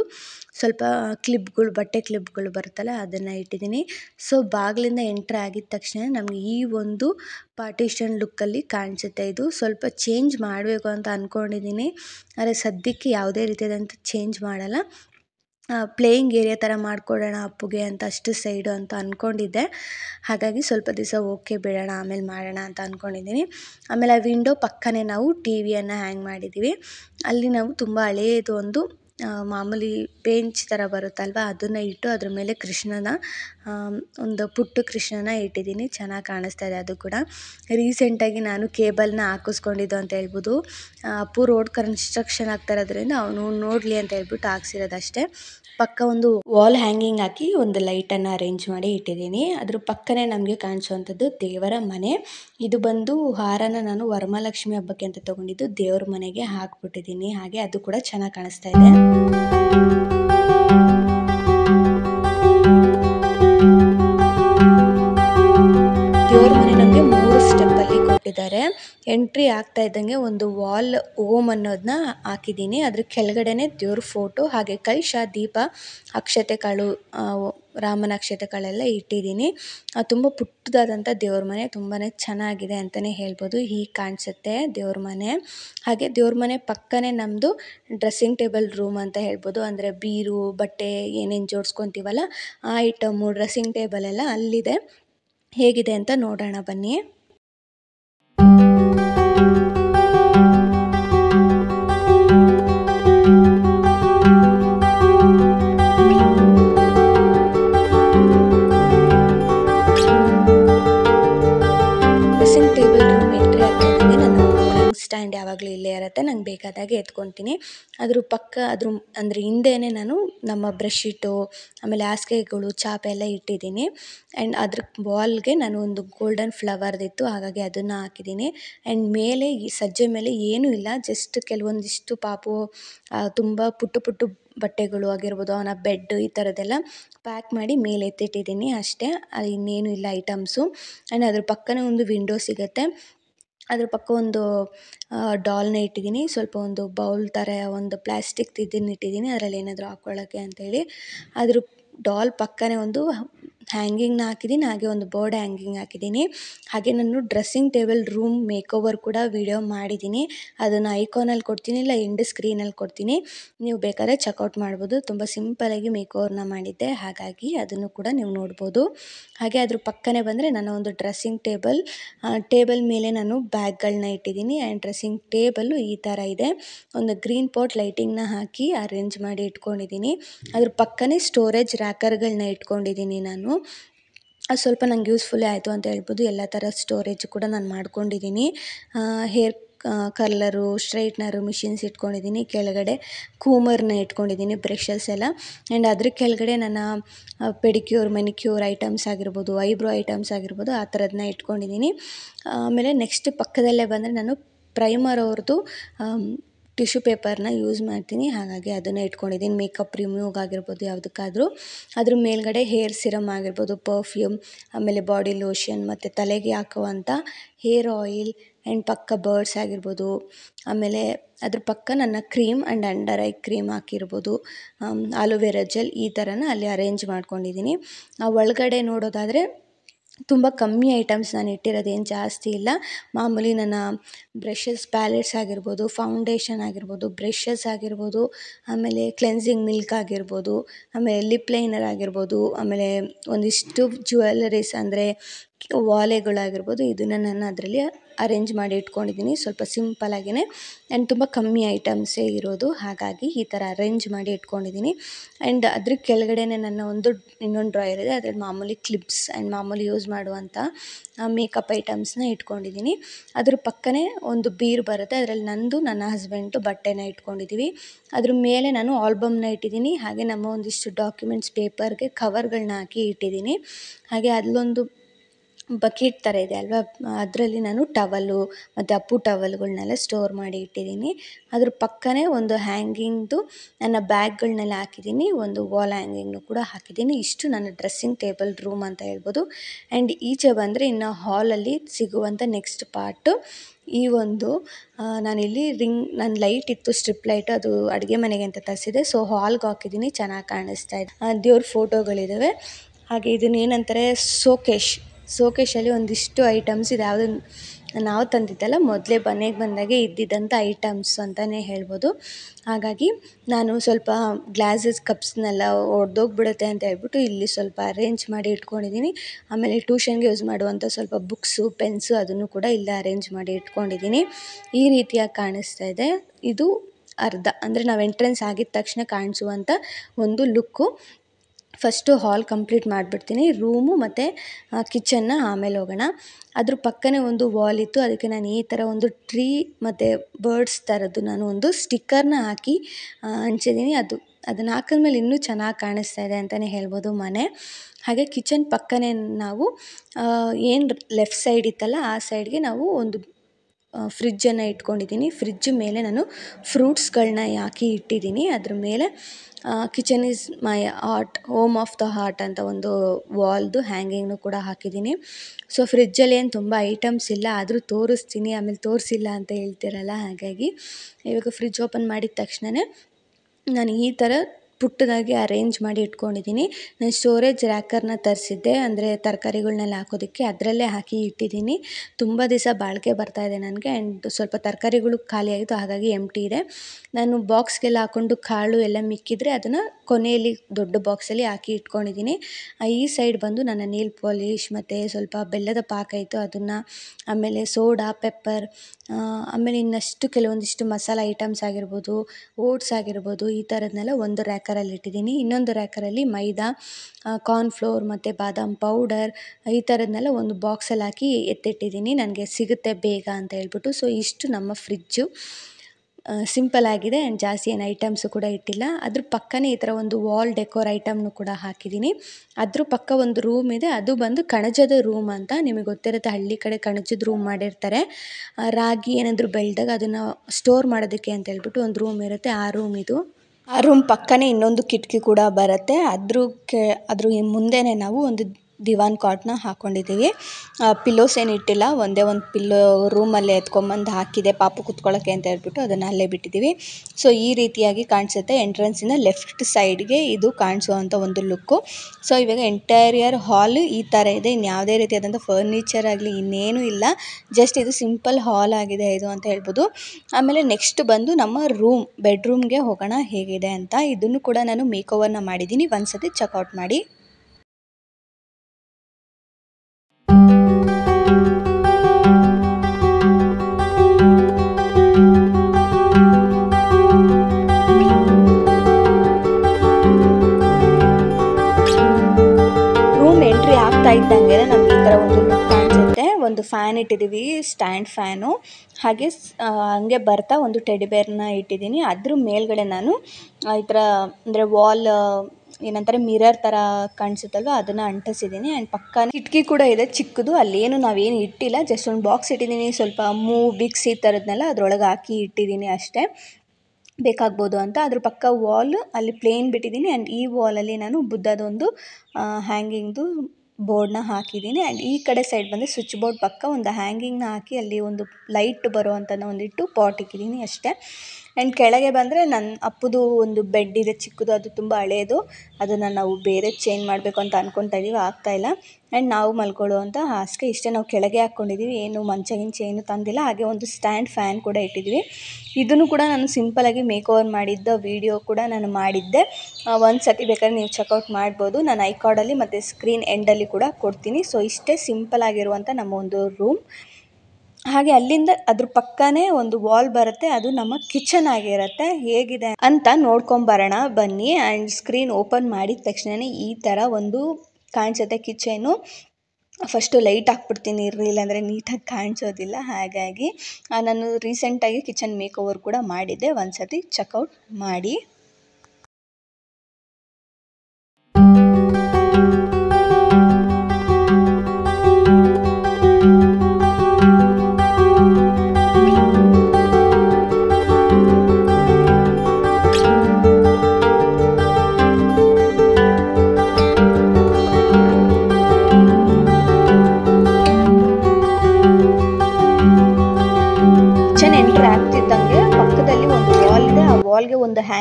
ಸ್ವಲ್ಪ ಕ್ಲಿಪ್ಗಳು ಬಟ್ಟೆ ಕ್ಲಿಪ್ಗಳು ಬರುತ್ತಲ್ಲ ಅದನ್ನು ಇಟ್ಟಿದ್ದೀನಿ ಸೊ ಬಾಗಿಲಿಂದ ಎಂಟ್ರ್ ಆಗಿದ ತಕ್ಷಣ ಅಂದರೆ ನಮಗೆ ಈ ಒಂದು ಪಾರ್ಟಿಷನ್ ಲುಕ್ಕಲ್ಲಿ ಕಾಣಿಸುತ್ತೆ ಇದು ಸ್ವಲ್ಪ ಚೇಂಜ್ ಮಾಡಬೇಕು ಅಂತ ಅಂದ್ಕೊಂಡಿದ್ದೀನಿ ಆದರೆ ಸದ್ಯಕ್ಕೆ ಯಾವುದೇ ರೀತಿಯಾದಂಥ ಚೇಂಜ್ ಮಾಡಲ್ಲ ಪ್ಲೇಯಿಂಗ್ ಏರಿಯಾ ಥರ ಮಾಡ್ಕೊಡೋಣ ಅಪ್ಪುಗೆ ಅಂತ ಅಷ್ಟು ಸೈಡು ಅಂತ ಅಂದ್ಕೊಂಡಿದ್ದೆ ಹಾಗಾಗಿ ಸ್ವಲ್ಪ ದಿವಸ ಓಕೆ ಬಿಡೋಣ ಆಮೇಲೆ ಮಾಡೋಣ ಅಂತ ಅಂದ್ಕೊಂಡಿದ್ದೀನಿ ಆಮೇಲೆ ಆ ವಿಂಡೋ ಪಕ್ಕನೇ ನಾವು ಟಿ ವಿಯನ್ನು ಹ್ಯಾಂಗ್ ಮಾಡಿದ್ದೀವಿ ಅಲ್ಲಿ ನಾವು ತುಂಬ ಹಳೆಯದು ಒಂದು ಮಾಮೂಲಿ ಬೆಂಚ್ ಥರ ಬರುತ್ತಲ್ವಾ ಅದನ್ನು ಇಟ್ಟು ಅದ್ರ ಮೇಲೆ ಕೃಷ್ಣನ ಒಂದು ಪುಟ್ಟ ಕೃಷ್ಣನ ಇಟ್ಟಿದ್ದೀನಿ ಚೆನ್ನಾಗಿ ಕಾಣಿಸ್ತಾ ಇದೆ ಅದು ಕೂಡ ರೀಸೆಂಟಾಗಿ ನಾನು ಕೇಬಲ್ನ ಹಾಕಿಸ್ಕೊಂಡಿದ್ದು ಅಂತ ಹೇಳ್ಬೋದು ಅಪ್ಪು ರೋಡ್ ಕನ್ಸ್ಟ್ರಕ್ಷನ್ ಆಗ್ತಾ ಇರೋದ್ರಿಂದ ಅವನು ನೋಡಲಿ ಅಂತ ಹೇಳ್ಬಿಟ್ಟು ಹಾಕ್ಸಿರೋದಷ್ಟೇ ಅಷ್ಟೇ ಪಕ್ಕ ಒಂದು ವಾಲ್ ಹ್ಯಾಂಗಿಂಗ್ ಹಾಕಿ ಒಂದು ಲೈಟನ್ನು ಅರೇಂಜ್ ಮಾಡಿ ಇಟ್ಟಿದ್ದೀನಿ ಅದ್ರ ಪಕ್ಕನೇ ನಮಗೆ ಕಾಣಿಸುವಂಥದ್ದು ದೇವರ ಮನೆ ಇದು ಬಂದು ಹಾರನ ನಾನು ವರಮಹಾಲಕ್ಷ್ಮಿ ಹಬ್ಬಕ್ಕೆ ಅಂತ ತೊಗೊಂಡಿದ್ದು ದೇವ್ರ ಮನೆಗೆ ಹಾಕ್ಬಿಟ್ಟಿದ್ದೀನಿ ಹಾಗೆ ಅದು ಕೂಡ ಚೆನ್ನಾಗಿ ಕಾಣಿಸ್ತಾ ಇದೆ you ಕೊಟ್ಟಿದ್ದಾರೆ ಎಂಟ್ರಿ ಆಗ್ತಾ ಇದ್ದಂಗೆ ಒಂದು ವಾಲ್ ಓಮ್ ಅನ್ನೋದನ್ನ ಹಾಕಿದೀನಿ ಅದ್ರ ಕೆಳಗಡೆನೆ ದೇವ್ರ ಫೋಟೋ ಹಾಗೆ ಕಲಶ ದೀಪ ಅಕ್ಷತೆಗಳು ರಾಮನ ಅಕ್ಷತೆಗಳೆಲ್ಲ ಇಟ್ಟಿದ್ದೀನಿ ತುಂಬ ಪುಟ್ಟದಾದಂಥ ದೇವ್ರ ಮನೆ ತುಂಬಾ ಚೆನ್ನಾಗಿದೆ ಅಂತಲೇ ಹೇಳ್ಬೋದು ಹೀಗೆ ಕಾಣಿಸುತ್ತೆ ದೇವ್ರ ಮನೆ ಹಾಗೆ ದೇವ್ರ ಮನೆ ಪಕ್ಕನೇ ನಮ್ಮದು ಡ್ರೆಸ್ಸಿಂಗ್ ಟೇಬಲ್ ರೂಮ್ ಅಂತ ಹೇಳ್ಬೋದು ಅಂದರೆ ಬೀರು ಬಟ್ಟೆ ಏನೇನು ಜೋಡಿಸ್ಕೊತೀವಲ್ಲ ಆ ಐಟಮು ಡ್ರೆಸ್ಸಿಂಗ್ ಟೇಬಲ್ ಎಲ್ಲ ಅಲ್ಲಿದೆ ಹೇಗಿದೆ ಅಂತ ನೋಡೋಣ ಬನ್ನಿ thank you ಸ್ಟ್ಯಾಂಡ್ ಯಾವಾಗಲೂ ಇಲ್ಲೇ ಇರುತ್ತೆ ನಂಗೆ ಬೇಕಾದಾಗೆ ಎತ್ಕೊತೀನಿ ಅದ್ರ ಪಕ್ಕ ಅದ್ರ ಅಂದರೆ ಹಿಂದೆಯೇ ನಾನು ನಮ್ಮ ಬ್ರಷ್ ಆಮೇಲೆ ಹಾಸಿಗೆಗಳು ಚಾಪೆ ಎಲ್ಲ ಇಟ್ಟಿದ್ದೀನಿ ಆ್ಯಂಡ್ ಅದ್ರ ವಾಲ್ಗೆ ನಾನು ಒಂದು ಗೋಲ್ಡನ್ ಫ್ಲವರ್ದಿತ್ತು ಹಾಗಾಗಿ ಅದನ್ನು ಹಾಕಿದ್ದೀನಿ ಆ್ಯಂಡ್ ಮೇಲೆ ಈ ಸಜ್ಜೆ ಮೇಲೆ ಏನೂ ಇಲ್ಲ ಜಸ್ಟ್ ಕೆಲವೊಂದಿಷ್ಟು ಪಾಪು ತುಂಬ ಪುಟ್ಟ ಪುಟ್ಟ ಬಟ್ಟೆಗಳು ಆಗಿರ್ಬೋದು ಅವನ ಬೆಡ್ ಈ ಥರದ್ದೆಲ್ಲ ಪ್ಯಾಕ್ ಮಾಡಿ ಮೇಲೆ ಎತ್ತಿಟ್ಟಿದ್ದೀನಿ ಅಷ್ಟೇ ಇನ್ನೇನು ಇಲ್ಲ ಐಟಮ್ಸು ಆ್ಯಂಡ್ ಅದ್ರ ಪಕ್ಕನೇ ಒಂದು ವಿಂಡೋ ಸಿಗುತ್ತೆ ಅದ್ರ ಪಕ್ಕ ಒಂದು ಡಾಲ್ನ ಇಟ್ಟಿದ್ದೀನಿ ಸ್ವಲ್ಪ ಒಂದು ಬೌಲ್ ಥರ ಒಂದು ಪ್ಲಾಸ್ಟಿಕ್ ಇದನ್ನ ಇಟ್ಟಿದ್ದೀನಿ ಅದರಲ್ಲಿ ಏನಾದರೂ ಹಾಕ್ಕೊಳ್ಳೋಕ್ಕೆ ಹೇಳಿ ಅದ್ರ ಡಾಲ್ ಪಕ್ಕನೇ ಒಂದು ಹ್ಯಾಂಗಿಂಗ್ನ ಹಾಕಿದ್ದೀನಿ ಹಾಗೆ ಒಂದು ಬೋರ್ಡ್ ಹ್ಯಾಂಗಿಂಗ್ ಹಾಕಿದ್ದೀನಿ ಹಾಗೆ ನಾನು ಡ್ರೆಸ್ಸಿಂಗ್ ಟೇಬಲ್ ರೂಮ್ ಮೇಕೋವರ್ ಕೂಡ ವಿಡಿಯೋ ಮಾಡಿದ್ದೀನಿ ಅದನ್ನು ಐಕಾನಲ್ಲಿ ಕೊಡ್ತೀನಿ ಇಲ್ಲ ಎಂಡ್ ಸ್ಕ್ರೀನಲ್ಲಿ ಕೊಡ್ತೀನಿ ನೀವು ಬೇಕಾದ್ರೆ ಚೆಕ್ಔಟ್ ಮಾಡ್ಬೋದು ತುಂಬ ಸಿಂಪಲ್ಲಾಗಿ ಮೇಕೋವರ್ನ ಮಾಡಿದ್ದೆ ಹಾಗಾಗಿ ಅದನ್ನು ಕೂಡ ನೀವು ನೋಡ್ಬೋದು ಹಾಗೆ ಅದ್ರ ಪಕ್ಕನೇ ಬಂದರೆ ನನ್ನ ಒಂದು ಡ್ರೆಸ್ಸಿಂಗ್ ಟೇಬಲ್ ಟೇಬಲ್ ಮೇಲೆ ನಾನು ಬ್ಯಾಗ್ಗಳನ್ನ ಇಟ್ಟಿದ್ದೀನಿ ಆ್ಯಂಡ್ ಡ್ರೆಸ್ಸಿಂಗ್ ಟೇಬಲ್ಲು ಈ ಥರ ಇದೆ ಒಂದು ಗ್ರೀನ್ ಪಾಟ್ ಲೈಟಿಂಗ್ನ ಹಾಕಿ ಅರೇಂಜ್ ಮಾಡಿ ಇಟ್ಕೊಂಡಿದ್ದೀನಿ ಅದ್ರ ಪಕ್ಕನೇ ಸ್ಟೋರೇಜ್ ರ್ಯಾಕರ್ಗಳನ್ನ ಇಟ್ಕೊಂಡಿದ್ದೀನಿ ನಾನು ಅದು ಸ್ವಲ್ಪ ನಂಗೆ ಯೂಸ್ಫುಲ್ಲೇ ಆಯಿತು ಅಂತ ಹೇಳ್ಬೋದು ಎಲ್ಲ ಥರ ಸ್ಟೋರೇಜ್ ಕೂಡ ನಾನು ಮಾಡ್ಕೊಂಡಿದ್ದೀನಿ ಹೇರ್ ಕರ್ಲರು ಸ್ಟ್ರೈಟ್ನರು ಮಿಷಿನ್ಸ್ ಇಟ್ಕೊಂಡಿದ್ದೀನಿ ಕೆಳಗಡೆ ಕೂಮರ್ನ ಇಟ್ಕೊಂಡಿದ್ದೀನಿ ಬ್ರಷಸ್ ಎಲ್ಲ ಆ್ಯಂಡ್ ಅದ್ರ ಕೆಳಗಡೆ ನನ್ನ ಪೆಡಿಕ್ಯೂರ್ ಮೆನಿಕ್ಯೂರ್ ಐಟಮ್ಸ್ ಆಗಿರ್ಬೋದು ಐಬ್ರೋ ಐಟಮ್ಸ್ ಆಗಿರ್ಬೋದು ಆ ಥರದನ್ನ ಇಟ್ಕೊಂಡಿದ್ದೀನಿ ಆಮೇಲೆ ನೆಕ್ಸ್ಟ್ ಪಕ್ಕದಲ್ಲೇ ಬಂದರೆ ನಾನು ಪ್ರೈಮರ್ ಅವ್ರದ್ದು ಟಿಶ್ಯೂ ಪೇಪರ್ನ ಯೂಸ್ ಮಾಡ್ತೀನಿ ಹಾಗಾಗಿ ಅದನ್ನು ಇಟ್ಕೊಂಡಿದ್ದೀನಿ ಮೇಕಪ್ ರಿಮೂವ್ ಆಗಿರ್ಬೋದು ಯಾವುದಕ್ಕಾದ್ರೂ ಅದ್ರ ಮೇಲ್ಗಡೆ ಹೇರ್ ಸಿರಮ್ ಆಗಿರ್ಬೋದು ಪರ್ಫ್ಯೂಮ್ ಆಮೇಲೆ ಬಾಡಿ ಲೋಷನ್ ಮತ್ತು ತಲೆಗೆ ಹಾಕುವಂಥ ಹೇರ್ ಆಯಿಲ್ ಆ್ಯಂಡ್ ಪಕ್ಕ ಬರ್ಡ್ಸ್ ಆಗಿರ್ಬೋದು ಆಮೇಲೆ ಅದ್ರ ಪಕ್ಕ ನನ್ನ cream and under eye cream ಹಾಕಿರ್ಬೋದು ಆಲೋವೆರಾ ಜೆಲ್ ಈ ಥರನ ಅಲ್ಲಿ ಅರೇಂಜ್ ಮಾಡ್ಕೊಂಡಿದ್ದೀನಿ ಆ ಒಳಗಡೆ ನೋಡೋದಾದರೆ ತುಂಬ ಕಮ್ಮಿ ಐಟಮ್ಸ್ ನಾನು ಇಟ್ಟಿರೋದು ಏನು ಜಾಸ್ತಿ ಇಲ್ಲ ಮಾಮೂಲಿ ನನ್ನ ಬ್ರಷಸ್ ಪ್ಯಾಲೆಟ್ಸ್ ಆಗಿರ್ಬೋದು ಫೌಂಡೇಶನ್ ಆಗಿರ್ಬೋದು ಬ್ರಷಸ್ ಆಗಿರ್ಬೋದು ಆಮೇಲೆ ಕ್ಲೆನ್ಸಿಂಗ್ ಮಿಲ್ಕ್ ಆಗಿರ್ಬೋದು ಆಮೇಲೆ ಲಿಪ್ ಲೈನರ್ ಆಗಿರ್ಬೋದು ಆಮೇಲೆ ಒಂದಿಷ್ಟು ಜ್ಯುವೆಲ್ಲರೀಸ್ ಅಂದರೆ ಓಲೆಗಳಾಗಿರ್ಬೋದು ಇದನ್ನು ನಾನು ಅದರಲ್ಲಿ ಅರೇಂಜ್ ಮಾಡಿ ಇಟ್ಕೊಂಡಿದ್ದೀನಿ ಸ್ವಲ್ಪ ಸಿಂಪಲ್ಲಾಗಿಯೇ ಆ್ಯಂಡ್ ತುಂಬ ಕಮ್ಮಿ ಐಟಮ್ಸೇ ಇರೋದು ಹಾಗಾಗಿ ಈ ಥರ ಅರೇಂಜ್ ಮಾಡಿ ಇಟ್ಕೊಂಡಿದ್ದೀನಿ ಆ್ಯಂಡ್ ಅದ್ರ ಕೆಳಗಡೆನೇ ನನ್ನ ಒಂದು ಇನ್ನೊಂದು ಡ್ರಾಯರ್ ಇದೆ ಅದರಲ್ಲಿ ಮಾಮೂಲಿ ಕ್ಲಿಪ್ಸ್ ಆ್ಯಂಡ್ ಮಾಮೂಲಿ ಯೂಸ್ ಮಾಡುವಂಥ ಮೇಕಪ್ ಐಟಮ್ಸ್ನ ಇಟ್ಕೊಂಡಿದ್ದೀನಿ ಅದ್ರ ಪಕ್ಕನೇ ಒಂದು ಬೀರ್ ಬರುತ್ತೆ ಅದರಲ್ಲಿ ನಂದು ನನ್ನ ಹಸ್ಬೆಂಡು ಬಟ್ಟೆನ ಇಟ್ಕೊಂಡಿದ್ದೀವಿ ಅದ್ರ ಮೇಲೆ ನಾನು ಆಲ್ಬಮ್ನ ಇಟ್ಟಿದ್ದೀನಿ ಹಾಗೆ ನಮ್ಮ ಒಂದಿಷ್ಟು ಡಾಕ್ಯುಮೆಂಟ್ಸ್ ಪೇಪರ್ಗೆ ಕವರ್ಗಳನ್ನ ಹಾಕಿ ಇಟ್ಟಿದ್ದೀನಿ ಹಾಗೆ ಅಲ್ಲೊಂದು ಬಕೆಟ್ ಥರ ಇದೆ ಅಲ್ವಾ ಅದರಲ್ಲಿ ನಾನು ಟವಲು ಮತ್ತು ಅಪ್ಪು ಟವಲ್ಗಳ್ನೆಲ್ಲ ಸ್ಟೋರ್ ಮಾಡಿ ಇಟ್ಟಿದ್ದೀನಿ ಅದ್ರ ಪಕ್ಕನೇ ಒಂದು ಹ್ಯಾಂಗಿಂಗ್ದು ನನ್ನ ಬ್ಯಾಗ್ಗಳನ್ನೆಲ್ಲ ಹಾಕಿದ್ದೀನಿ ಒಂದು ವಾಲ್ ಹ್ಯಾಂಗಿಂಗ್ನು ಕೂಡ ಹಾಕಿದ್ದೀನಿ ಇಷ್ಟು ನನ್ನ ಡ್ರೆಸ್ಸಿಂಗ್ ಟೇಬಲ್ ರೂಮ್ ಅಂತ ಹೇಳ್ಬೋದು ಆ್ಯಂಡ್ ಈಚೆ ಬಂದರೆ ಇನ್ನು ಹಾಲಲ್ಲಿ ಸಿಗುವಂಥ ನೆಕ್ಸ್ಟ್ ಪಾರ್ಟು ಈ ಒಂದು ನಾನಿಲ್ಲಿ ರಿಂಗ್ ನನ್ನ ಲೈಟ್ ಇತ್ತು ಸ್ಟ್ರಿಪ್ ಲೈಟ್ ಅದು ಅಡುಗೆ ಮನೆಗೆ ಅಂತ ತರಿಸಿದೆ ಸೊ ಹಾಲ್ಗೆ ಹಾಕಿದ್ದೀನಿ ಚೆನ್ನಾಗಿ ಕಾಣಿಸ್ತಾ ಇದೆ ದೇವ್ರ ಫೋಟೋಗಳಿದ್ದಾವೆ ಹಾಗೆ ಇದನ್ನ ಏನಂತಾರೆ ಸೋಕೇಶ್ ಶೋಕೇಶಲ್ಲಿ ಒಂದಿಷ್ಟು ಐಟಮ್ಸ್ ಇದು ಯಾವುದು ನಾವು ತಂದಿದ್ದಲ್ಲ ಮೊದಲೇ ಮನೆಗೆ ಬಂದಾಗೆ ಇದ್ದಿದ್ದಂಥ ಐಟಮ್ಸ್ ಅಂತಲೇ ಹೇಳ್ಬೋದು ಹಾಗಾಗಿ ನಾನು ಸ್ವಲ್ಪ ಗ್ಲಾಸಸ್ ಕಪ್ಸ್ನೆಲ್ಲ ಒಡೆದೋಗ್ಬಿಡುತ್ತೆ ಅಂತ ಹೇಳ್ಬಿಟ್ಟು ಇಲ್ಲಿ ಸ್ವಲ್ಪ ಅರೇಂಜ್ ಮಾಡಿ ಇಟ್ಕೊಂಡಿದ್ದೀನಿ ಆಮೇಲೆ ಟ್ಯೂಷನ್ಗೆ ಯೂಸ್ ಮಾಡುವಂಥ ಸ್ವಲ್ಪ ಬುಕ್ಸು ಪೆನ್ಸು ಅದನ್ನು ಕೂಡ ಇಲ್ಲಿ ಅರೇಂಜ್ ಮಾಡಿ ಇಟ್ಕೊಂಡಿದ್ದೀನಿ ಈ ರೀತಿಯಾಗಿ ಕಾಣಿಸ್ತಾ ಇದೆ ಇದು ಅರ್ಧ ಅಂದರೆ ನಾವು ಎಂಟ್ರೆನ್ಸ್ ಆಗಿದ ತಕ್ಷಣ ಕಾಣಿಸುವಂಥ ಒಂದು ಲುಕ್ಕು ಫಸ್ಟು ಹಾಲ್ ಕಂಪ್ಲೀಟ್ ಮಾಡಿಬಿಡ್ತೀನಿ ರೂಮು ಮತ್ತು ಕಿಚನ್ನ ಆಮೇಲೆ ಹೋಗೋಣ ಅದ್ರ ಪಕ್ಕನೇ ಒಂದು ವಾಲ್ ಇತ್ತು ಅದಕ್ಕೆ ನಾನು ಈ ಥರ ಒಂದು ಟ್ರೀ ಮತ್ತು ಬರ್ಡ್ಸ್ ಥರದ್ದು ನಾನು ಒಂದು ಸ್ಟಿಕ್ಕರ್ನ ಹಾಕಿ ಹಂಚಿದ್ದೀನಿ ಅದು ಅದನ್ನು ಮೇಲೆ ಇನ್ನೂ ಚೆನ್ನಾಗಿ ಕಾಣಿಸ್ತಾ ಇದೆ ಅಂತಲೇ ಹೇಳ್ಬೋದು ಮನೆ ಹಾಗೆ ಕಿಚನ್ ಪಕ್ಕನೇ ನಾವು ಏನು ಲೆಫ್ಟ್ ಸೈಡ್ ಇತ್ತಲ್ಲ ಆ ಸೈಡ್ಗೆ ನಾವು ಒಂದು ಫ್ರಿಜ್ಜನ್ನು ಇಟ್ಕೊಂಡಿದ್ದೀನಿ ಫ್ರಿಜ್ ಮೇಲೆ ನಾನು ಫ್ರೂಟ್ಸ್ಗಳನ್ನ ಹಾಕಿ ಇಟ್ಟಿದ್ದೀನಿ ಅದ್ರ ಮೇಲೆ kitchen is my art home of the heart ಅಂತ ಒಂದು ವಾಲ್ದು ಹ್ಯಾಂಗಿಂಗ್ನು ಕೂಡ ಹಾಕಿದ್ದೀನಿ ಸೊ ಫ್ರಿಜ್ಜಲ್ಲಿ ಏನು ತುಂಬ ಐಟಮ್ಸ್ ಇಲ್ಲ ಆದರೂ ತೋರಿಸ್ತೀನಿ ಆಮೇಲೆ ತೋರಿಸಿಲ್ಲ ಅಂತ ಹೇಳ್ತಿರಲ್ಲ ಹಾಗಾಗಿ ಇವಾಗ ಫ್ರಿಜ್ ಓಪನ್ ಮಾಡಿದ ತಕ್ಷಣನೇ ನಾನು ಈ ಥರ ಪುಟ್ಟದಾಗಿ ಅರೇಂಜ್ ಮಾಡಿ ಇಟ್ಕೊಂಡಿದ್ದೀನಿ ನಾನು ಸ್ಟೋರೇಜ್ ರ್ಯಾಕರ್ನ ತರಿಸಿದ್ದೆ ಅಂದರೆ ತರಕಾರಿಗಳ್ನೆಲ್ಲ ಹಾಕೋದಕ್ಕೆ ಅದರಲ್ಲೇ ಹಾಕಿ ಇಟ್ಟಿದ್ದೀನಿ ತುಂಬ ದಿವಸ ಬಾಳಿಕೆ ಬರ್ತಾ ಇದೆ ನನಗೆ ಆ್ಯಂಡ್ ಸ್ವಲ್ಪ ತರಕಾರಿಗಳು ಖಾಲಿಯಾಯಿತು ಹಾಗಾಗಿ ಎಂಟಿ ಇದೆ ನಾನು ಬಾಕ್ಸ್ಗೆಲ್ಲ ಹಾಕ್ಕೊಂಡು ಕಾಳು ಎಲ್ಲ ಮಿಕ್ಕಿದರೆ ಅದನ್ನು ಕೊನೆಯಲ್ಲಿ ದೊಡ್ಡ ಬಾಕ್ಸಲ್ಲಿ ಹಾಕಿ ಇಟ್ಕೊಂಡಿದ್ದೀನಿ ಈ ಸೈಡ್ ಬಂದು ನನ್ನ ನೀಲ್ ಪಾಲಿಷ್ ಮತ್ತು ಸ್ವಲ್ಪ ಬೆಲ್ಲದ ಪಾಕ ಇತ್ತು ಅದನ್ನು ಆಮೇಲೆ ಸೋಡಾ ಪೆಪ್ಪರ್ ಆಮೇಲೆ ಇನ್ನಷ್ಟು ಕೆಲವೊಂದಿಷ್ಟು ಮಸಾಲೆ ಐಟಮ್ಸ್ ಆಗಿರ್ಬೋದು ಓಟ್ಸ್ ಆಗಿರ್ಬೋದು ಈ ಥರದ್ದನ್ನೆಲ್ಲ ಒಂದು ರ್ಯಾಕರ್ ರ್ಯಾಕರಲ್ಲಿ ಇಟ್ಟಿದ್ದೀನಿ ಇನ್ನೊಂದು ರ್ಯಾಕರಲ್ಲಿ ಮೈದಾ ಕಾರ್ನ್ ಫ್ಲೋರ್ ಮತ್ತು ಬಾದಾಮ್ ಪೌಡರ್ ಈ ಥರದ್ನೆಲ್ಲ ಒಂದು ಬಾಕ್ಸಲ್ಲಿ ಹಾಕಿ ಎತ್ತಿಟ್ಟಿದ್ದೀನಿ ನನಗೆ ಸಿಗುತ್ತೆ ಬೇಗ ಅಂತ ಹೇಳ್ಬಿಟ್ಟು ಸೊ ಇಷ್ಟು ನಮ್ಮ ಫ್ರಿಜ್ಜು ಸಿಂಪಲ್ ಆಗಿದೆ ಆ್ಯಂಡ್ ಜಾಸ್ತಿ ಏನು ಐಟಮ್ಸು ಕೂಡ ಇಟ್ಟಿಲ್ಲ ಅದ್ರ ಪಕ್ಕನೇ ಈ ಥರ ಒಂದು ವಾಲ್ ಡೆಕೋರ್ ಐಟಮ್ನು ಕೂಡ ಹಾಕಿದ್ದೀನಿ ಅದ್ರ ಪಕ್ಕ ಒಂದು ರೂಮ್ ಇದೆ ಅದು ಬಂದು ಕಣಜದ ರೂಮ್ ಅಂತ ನಿಮಗೆ ಗೊತ್ತಿರುತ್ತೆ ಹಳ್ಳಿ ಕಡೆ ಕಣಜದ ರೂಮ್ ಮಾಡಿರ್ತಾರೆ ರಾಗಿ ಏನಾದರೂ ಬೆಳೆದಾಗ ಅದನ್ನು ಸ್ಟೋರ್ ಮಾಡೋದಕ್ಕೆ ಅಂತ ಹೇಳ್ಬಿಟ್ಟು ಒಂದು ರೂಮ್ ಇರುತ್ತೆ ಆ ರೂಮ್ ಇದು ಆ ರೂಮ್ ಪಕ್ಕನೇ ಇನ್ನೊಂದು ಕಿಟಕಿ ಕೂಡ ಬರುತ್ತೆ ಕೆ ಅದ್ರ ಮುಂದೆನೆ ನಾವು ಒಂದು ದಿವಾನ್ ಕಾಟ್ನ ಹಾಕ್ಕೊಂಡಿದ್ದೀವಿ ಪಿಲ್ಲೋಸ್ ಏನು ಇಟ್ಟಿಲ್ಲ ಒಂದೇ ಒಂದು ಪಿಲ್ಲೋ ರೂಮಲ್ಲೇ ಎತ್ಕೊಂಬಂದು ಹಾಕಿದೆ ಪಾಪ ಕುತ್ಕೊಳ್ಳೋಕ್ಕೆ ಅಂತ ಹೇಳ್ಬಿಟ್ಟು ಅದನ್ನು ಅಲ್ಲೇ ಬಿಟ್ಟಿದ್ದೀವಿ ಸೊ ಈ ರೀತಿಯಾಗಿ ಕಾಣಿಸುತ್ತೆ ಎಂಟ್ರೆನ್ಸಿನ ಲೆಫ್ಟ್ ಸೈಡ್ಗೆ ಇದು ಕಾಣಿಸುವಂಥ ಒಂದು ಲುಕ್ಕು ಸೊ ಇವಾಗ ಎಂಟೈರಿಯರ್ ಹಾಲ್ ಈ ಥರ ಇದೆ ಇನ್ಯಾವುದೇ ರೀತಿಯಾದಂಥ ಫರ್ನಿಚರ್ ಆಗಲಿ ಇನ್ನೇನೂ ಇಲ್ಲ ಜಸ್ಟ್ ಇದು ಸಿಂಪಲ್ ಹಾಲ್ ಆಗಿದೆ ಇದು ಅಂತ ಹೇಳ್ಬೋದು ಆಮೇಲೆ ನೆಕ್ಸ್ಟ್ ಬಂದು ನಮ್ಮ ರೂಮ್ ಬೆಡ್ರೂಮ್ಗೆ ಹೋಗೋಣ ಹೇಗಿದೆ ಅಂತ ಇದನ್ನು ಕೂಡ ನಾನು ಮೇಕ್ ಓವರ್ನ ಮಾಡಿದ್ದೀನಿ ಒಂದ್ಸತಿ ಸತಿ ಚೆಕ್ಔಟ್ ಮಾಡಿ ಇದ್ದಂಗೆ ನಮ್ಗೆ ಈ ಒಂದು ಲುಕ್ ಕಾಣಿಸುತ್ತೆ ಒಂದು ಫ್ಯಾನ್ ಇಟ್ಟಿದ್ದೀವಿ ಸ್ಟ್ಯಾಂಡ್ ಫ್ಯಾನು ಹಾಗೆ ಹಂಗೆ ಬರ್ತಾ ಒಂದು ಟೆಡಿ ನ ಇಟ್ಟಿದ್ದೀನಿ ಅದ್ರ ಮೇಲ್ಗಡೆ ನಾನು ಈ ಥರ ಅಂದರೆ ವಾಲ್ ಏನಂತಾರೆ ಮಿರರ್ ತರ ಕಾಣಿಸುತ್ತಲ್ವಾ ಅದನ್ನ ಅಂಟಿಸಿದೀನಿ ಅಂಡ್ ಪಕ್ಕ ಕಿಟಕಿ ಕೂಡ ಇದೆ ಚಿಕ್ಕದು ಅಲ್ಲೇನು ನಾವೇನು ಇಟ್ಟಿಲ್ಲ ಜಸ್ಟ್ ಒಂದು ಬಾಕ್ಸ್ ಇಟ್ಟಿದ್ದೀನಿ ಸ್ವಲ್ಪ ಮೂ ಬಿಕ್ಸ್ ಈ ತರದ್ನೆಲ್ಲ ಅದರೊಳಗೆ ಹಾಕಿ ಇಟ್ಟಿದ್ದೀನಿ ಅಷ್ಟೇ ಬೇಕಾಗ್ಬೋದು ಅಂತ ಅದ್ರ ಪಕ್ಕ ವಾಲ್ ಅಲ್ಲಿ ಪ್ಲೇನ್ ಬಿಟ್ಟಿದ್ದೀನಿ ಆ್ಯಂಡ್ ಈ ವಾಲಲ್ಲಿ ನಾನು ಬುದ್ಧದೊಂದು ಹ್ಯಾಂಗಿಂಗ್ದು ಬೋರ್ಡ್ನ ಹಾಕಿದ್ದೀನಿ ಆ್ಯಂಡ್ ಈ ಕಡೆ ಸೈಡ್ ಬಂದು ಸ್ವಿಚ್ ಬೋರ್ಡ್ ಪಕ್ಕ ಒಂದು ಹ್ಯಾಂಗಿಂಗ್ನ ಹಾಕಿ ಅಲ್ಲಿ ಒಂದು ಲೈಟ್ ಬರೋ ಒಂದು ಒಂದಿಟ್ಟು ಪಾಟ್ ಇಕ್ಕಿದ್ದೀನಿ ಅಷ್ಟೇ ಆ್ಯಂಡ್ ಕೆಳಗೆ ಬಂದರೆ ನನ್ನ ಅಪ್ಪದು ಒಂದು ಬೆಡ್ ಇದೆ ಚಿಕ್ಕದು ಅದು ತುಂಬ ಹಳೇದು ಅದನ್ನು ನಾವು ಬೇರೆ ಚೇಂಜ್ ಮಾಡಬೇಕು ಅಂತ ಅಂದ್ಕೊತಾ ಇದ್ದೀವಿ ಆಗ್ತಾಯಿಲ್ಲ ಆ್ಯಂಡ್ ನಾವು ಮಲ್ಕೊಳ್ಳುವಂಥ ಹಾಸಿಗೆ ಇಷ್ಟೇ ನಾವು ಕೆಳಗೆ ಹಾಕ್ಕೊಂಡಿದ್ದೀವಿ ಏನು ಮಂಚ ಗಿಂಚ ಏನು ತಂದಿಲ್ಲ ಹಾಗೆ ಒಂದು ಸ್ಟ್ಯಾಂಡ್ ಫ್ಯಾನ್ ಕೂಡ ಇಟ್ಟಿದ್ದೀವಿ ಇದನ್ನು ಕೂಡ ನಾನು ಸಿಂಪಲ್ಲಾಗಿ ಮೇಕ್ ಓವರ್ ಮಾಡಿದ್ದ ವೀಡಿಯೋ ಕೂಡ ನಾನು ಮಾಡಿದ್ದೆ ಒಂದು ಸತಿ ಬೇಕಾದ್ರೆ ನೀವು ಚೆಕ್ಔಟ್ ಮಾಡ್ಬೋದು ನಾನು ಐ ಕಾರ್ಡಲ್ಲಿ ಮತ್ತು ಸ್ಕ್ರೀನ್ ಎಂಡಲ್ಲಿ ಕೂಡ ಕೊಡ್ತೀನಿ ಸೊ ಇಷ್ಟೇ ಸಿಂಪಲ್ ಆಗಿರುವಂಥ ನಮ್ಮ ಒಂದು ರೂಮ್ ಹಾಗೆ ಅಲ್ಲಿಂದ ಅದ್ರ ಪಕ್ಕನೇ ಒಂದು ವಾಲ್ ಬರುತ್ತೆ ಅದು ನಮ್ಮ ಕಿಚನ್ ಆಗಿರುತ್ತೆ ಹೇಗಿದೆ ಅಂತ ನೋಡ್ಕೊಂಬರೋಣ ಬನ್ನಿ ಅಂಡ್ ಸ್ಕ್ರೀನ್ ಓಪನ್ ಮಾಡಿದ ತಕ್ಷಣನೇ ಈ ತರ ಒಂದು ಕಾಣಿಸುತ್ತೆ ಕಿಚನು ಫಸ್ಟು ಲೈಟ್ ಹಾಕ್ಬಿಡ್ತೀನಿ ಇರಲಿಲ್ಲ ಅಂದರೆ ನೀಟಾಗಿ ಕಾಣಿಸೋದಿಲ್ಲ ಹಾಗಾಗಿ ನಾನು ರೀಸೆಂಟಾಗಿ ಕಿಚನ್ ಮೇಕ್ ಓವರ್ ಕೂಡ ಮಾಡಿದ್ದೆ ಒಂದು ಸತಿ ಚೆಕ್ಔಟ್ ಮಾಡಿ